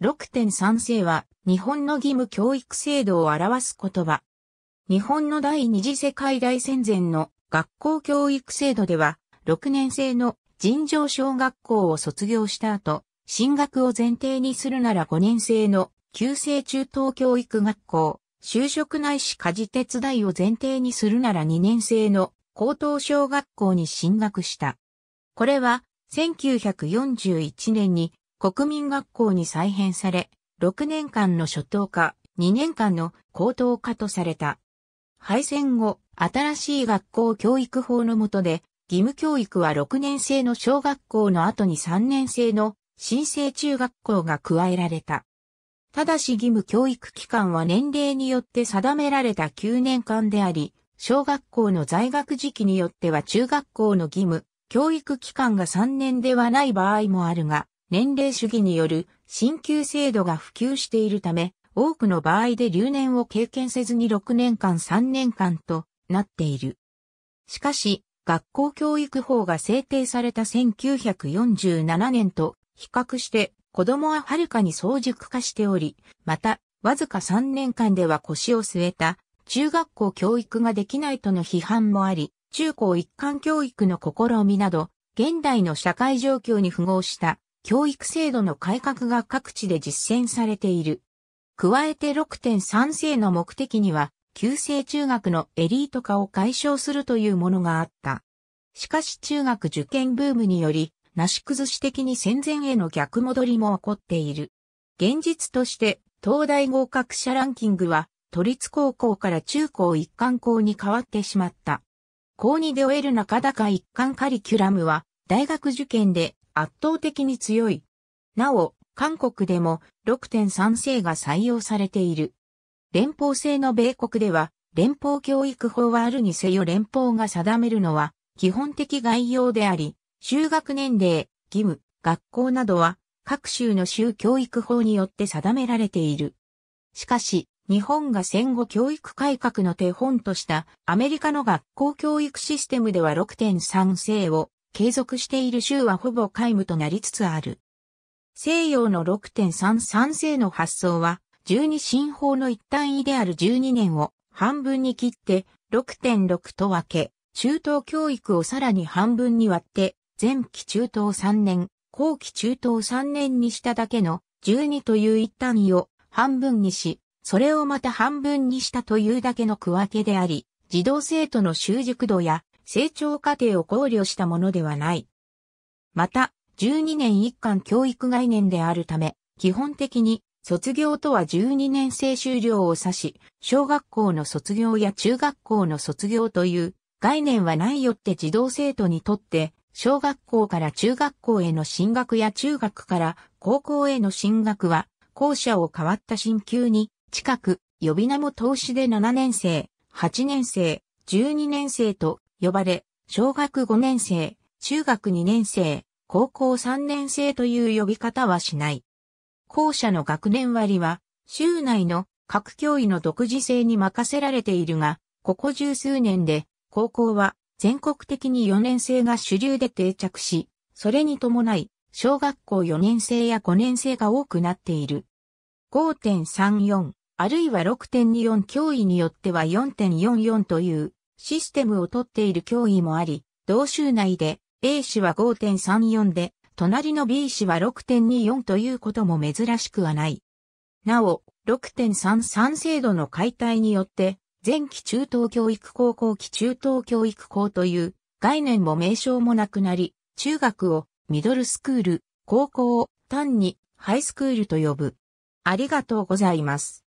6.3世は日本の義務教育制度を表す言葉。日本の第二次世界大戦前の学校教育制度では、6年生の尋常小学校を卒業した後、進学を前提にするなら5年生の旧制中等教育学校、就職ないし家事手伝いを前提にするなら2年生の高等小学校に進学した。これは1941年に国民学校に再編され、6年間の初等科、2年間の高等科とされた。敗戦後、新しい学校教育法の下で、義務教育は6年生の小学校の後に3年生の新生中学校が加えられた。ただし義務教育期間は年齢によって定められた9年間であり、小学校の在学時期によっては中学校の義務、教育期間が3年ではない場合もあるが、年齢主義による進級制度が普及しているため、多くの場合で留年を経験せずに6年間3年間となっている。しかし、学校教育法が制定された1947年と比較して子供ははるかに早熟化しており、また、わずか3年間では腰を据えた中学校教育ができないとの批判もあり、中高一貫教育の試みなど、現代の社会状況に符合した教育制度の改革が各地で実践されている。加えて6.3世の目的には、旧制中学のエリート化を解消するというものがあった。しかし中学受験ブームにより、なし崩し的に戦前への逆戻りも起こっている。現実として、東大合格者ランキングは、都立高校から中高一貫校に変わってしまった。高2で終える中高一貫カリキュラムは、大学受験で圧倒的に強い。なお、韓国でも6.3世が採用されている。連邦制の米国では、連邦教育法はあるにせよ連邦が定めるのは基本的概要であり、就学年齢、義務、学校などは各州の州教育法によって定められている。しかし、日本が戦後教育改革の手本としたアメリカの学校教育システムでは6.3世を継続している州はほぼ皆無となりつつある。西洋の6.33世の発想は、12進法の一単位である12年を半分に切って6.6と分け、中等教育をさらに半分に割って、前期中等3年、後期中等3年にしただけの12という一単位を半分にし、それをまた半分にしたというだけの区分けであり、児童生徒の習熟度や成長過程を考慮したものではない。また、12年一貫教育概念であるため、基本的に卒業とは12年生終了を指し、小学校の卒業や中学校の卒業という概念はないよって児童生徒にとって、小学校から中学校への進学や中学から高校への進学は、校舎を変わった進級に、近く、呼び名も投資で7年生、8年生、12年生と呼ばれ、小学5年生、中学2年生、高校3年生という呼び方はしない。校舎の学年割は、州内の各教委の独自性に任せられているが、ここ十数年で、高校は全国的に4年生が主流で定着し、それに伴い、小学校4年生や5年生が多くなっている。5.34、あるいは6.24教位によっては4.44というシステムを取っている脅威もあり、同州内で A 氏は5.34で、隣の B 氏は6.24ということも珍しくはない。なお、6.33制度の解体によって、前期中等教育高校期中等教育校という概念も名称もなくなり、中学をミドルスクール、高校を単にハイスクールと呼ぶ。ありがとうございます。